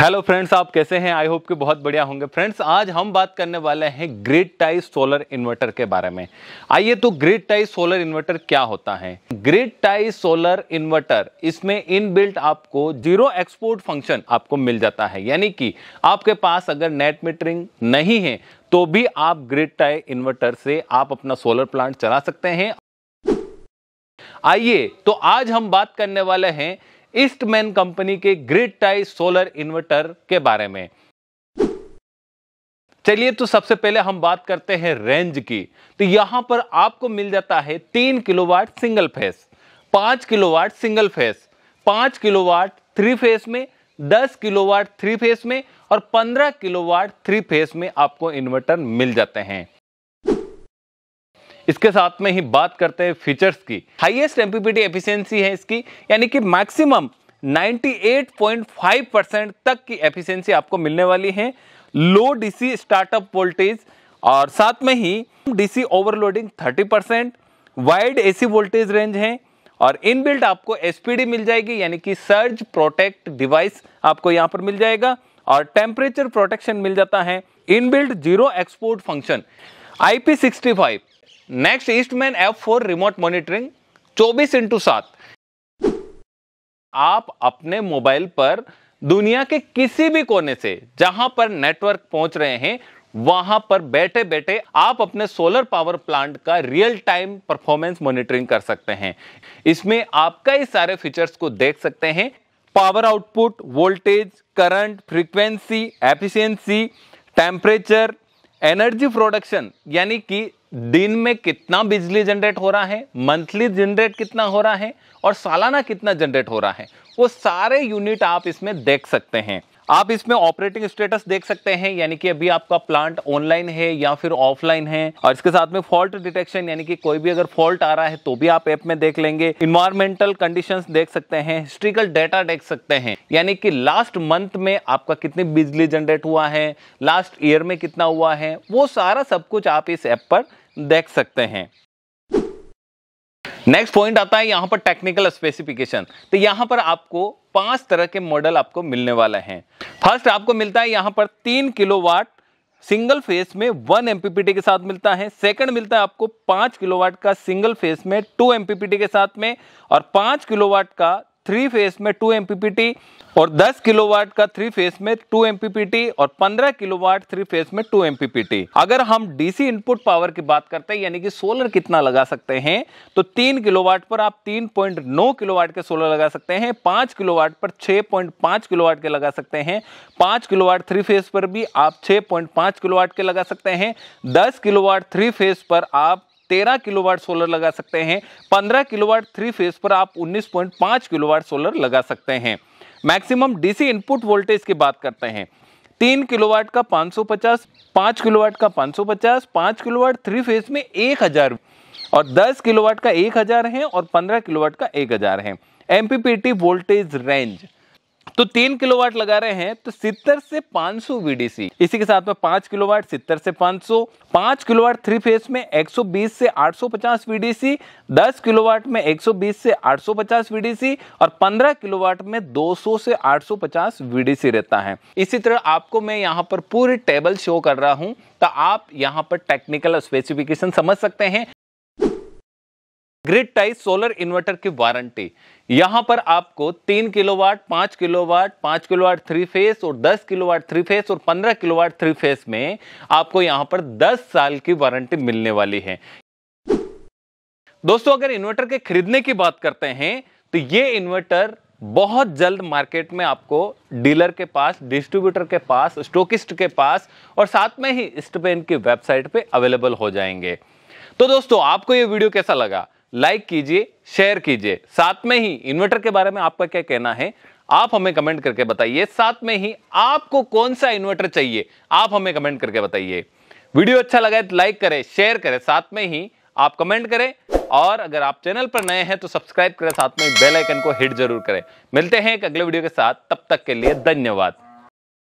hello friends आप कैसे हैं आई होप कि बहुत बढ़िया होंगे फ्रेंड्स आज हम बात करने वाले हैं ग्रिड टाइप सोलर इन्वर्टर के बारे में आइए तो ग्रिड टाई सोलर इन्वर्टर क्या होता है ग्रिड टाइप सोलर इन्वर्टर इसमें इनबिल्ट आपको जीरो एक्सपोर्ट फंक्शन आपको मिल जाता है यानी कि आपके पास अगर नेट मीटरिंग नहीं है तो भी आप ग्रिड टाई इन्वर्टर से आप अपना सोलर प्लांट चला सकते हैं आइए तो आज हम बात करने वाले हैं ईस्टमैन कंपनी के ग्रिड टाई सोलर इन्वर्टर के बारे में चलिए तो सबसे पहले हम बात करते हैं रेंज की तो यहां पर आपको मिल जाता है तीन किलोवाट सिंगल फेस पांच किलोवाट सिंगल फेस पांच किलोवाट थ्री फेस में दस किलोवाट थ्री फेस में और पंद्रह किलोवाट थ्री फेस में आपको इन्वर्टर मिल जाते हैं इसके साथ में ही बात करते हैं फीचर्स की हाईएस्ट एमपीपीटी एफिशिएंसी है इसकी यानी कि मैक्सिमम 98.5 परसेंट तक की एफिशिएंसी आपको मिलने वाली है लो डीसी स्टार्टअप वोल्टेज और साथ में ही DC overloading 30 percent wide AC voltage range है और इनबिल्ट आपको एसपीडी मिल जाएगी यानी कि सर्ज प्रोटेक्ट डिवाइस आपको यहाँ पर मिल जाएगा और टेम्परेचर प्रोटेक्शन मिल जाता है inbuilt zero export function IP sixty five next Eastman app for remote monitoring 24 into सात आप अपने मोबाइल पर दुनिया के किसी भी कोने से जहां पर नेटवर्क पहुंच रहे हैं वहां पर बैठे बैठे आप अपने सोलर पावर प्लांट का रियल टाइम परफॉर्मेंस मॉनिटरिंग कर सकते हैं इसमें आप कई सारे फीचर्स को देख सकते हैं power output voltage current frequency efficiency temperature energy production यानी कि दिन में कितना बिजली जनरेट हो रहा है मंथली जनरेट कितना हो रहा है और सालाना कितना जनरेट हो रहा है वो सारे यूनिट आप इसमें देख सकते हैं आप इसमें ऑपरेटिंग स्टेटस देख सकते हैं यानी कि अभी आपका प्लांट ऑनलाइन है या फिर ऑफलाइन है और इसके साथ में फॉल्ट डिटेक्शन यानी कि कोई भी अगर फॉल्ट आ रहा है तो भी आप ऐप में देख लेंगे इन्वायरमेंटल कंडीशंस देख सकते हैं हिस्ट्रिकल डेटा देख सकते हैं यानी कि लास्ट मंथ में आपका कितनी बिजली जनरेट हुआ है लास्ट ईयर में कितना हुआ है वो सारा सब कुछ आप इस ऐप पर देख सकते हैं नेक्स्ट पॉइंट आता है यहां पर टेक्निकल स्पेसिफिकेशन तो यहां पर आपको पांच तरह के मॉडल आपको मिलने वाले हैं फर्स्ट आपको मिलता है यहां पर तीन किलोवाट सिंगल फेस में वन एमपीपीटी के साथ मिलता है सेकंड मिलता है आपको पांच किलोवाट का सिंगल फेस में टू एमपीपीटी के साथ में और पांच किलोवाट का थ्री फेस में टू एमपीपीटी और 10 किलोवाट का थ्री फेस में टू एमपीपीटी और 15 किलोवाट थ्री फेस में टू एमपीपीटी अगर हम डीसी इनपुट पावर की बात करते हैं यानी कि सोलर कितना लगा सकते हैं तो 3 किलोवाट पर आप 3.9 किलोवाट के सोलर लगा सकते हैं 5 किलोवाट पर 6.5 किलोवाट के लगा सकते हैं 5 किलोवाट थ्री फेस पर भी आप 6.5 किलोवाट के लगा सकते हैं दस किलोवाट थ्री फेस पर आप तेरह किलोवाट सोलर लगा सकते हैं पंद्रह किलोवाट थ्री फेज पर आप उन्नीस पॉइंट पाँच किलोवाट सोलर लगा सकते हैं मैक्सिमम डीसी इनपुट वोल्टेज की बात करते हैं तीन किलोवाट का 550, पाँच किलोवाट का 550, पाँच किलोवाट थ्री फेज में 1000 और 10 किलोवाट का 1000 है और 15 किलोवाट का 1000 है एमपीपीटी वोल्टेज रेंज तो तीन किलोवाट लगा रहे हैं तो सितर से 500 वीडीसी इसी के साथ में पांच किलोवाट सितर से 500 पांच किलोवाट थ्री फेस में 120 से 850 वीडीसी 10 किलोवाट में 120 से 850 वीडीसी और 15 किलोवाट में 200 से 850 वीडीसी रहता है इसी तरह आपको मैं यहाँ पर पूरी टेबल शो कर रहा हूँ तो आप यहाँ पर टेक्निकल स्पेसिफिकेशन समझ सकते हैं ग्रिड टाइप सोलर इन्वर्टर की वारंटी यहां पर आपको तीन किलोवाट पांच किलोवाट पांच किलोवाट थ्री फेस और दस किलोवाट थ्री फेस और पंद्रह किलोवाट थ्री फेस में आपको यहां पर दस साल की वारंटी मिलने वाली है दोस्तों अगर इन्वर्टर के खरीदने की बात करते हैं तो ये इन्वर्टर बहुत जल्द मार्केट में आपको डीलर के पास डिस्ट्रीब्यूटर के पास स्टोकिस्ट के पास और साथ में ही स्टपेन की वेबसाइट पे अवेलेबल हो जाएंगे तो दोस्तों आपको ये वीडियो कैसा लगा लाइक कीजिए शेयर कीजिए साथ में ही इन्वर्टर के बारे में आपका क्या कहना है आप हमें कमेंट करके बताइए साथ में ही आपको कौन सा इन्वर्टर चाहिए आप हमें कमेंट करके बताइए वीडियो अच्छा लगा तो लाइक करें शेयर करें साथ में ही आप कमेंट करें और अगर आप चैनल पर नए हैं तो सब्सक्राइब करें साथ में बेल आइकन को हिट जरूर करें मिलते हैं एक अगले वीडियो के साथ तब तक के लिए धन्यवाद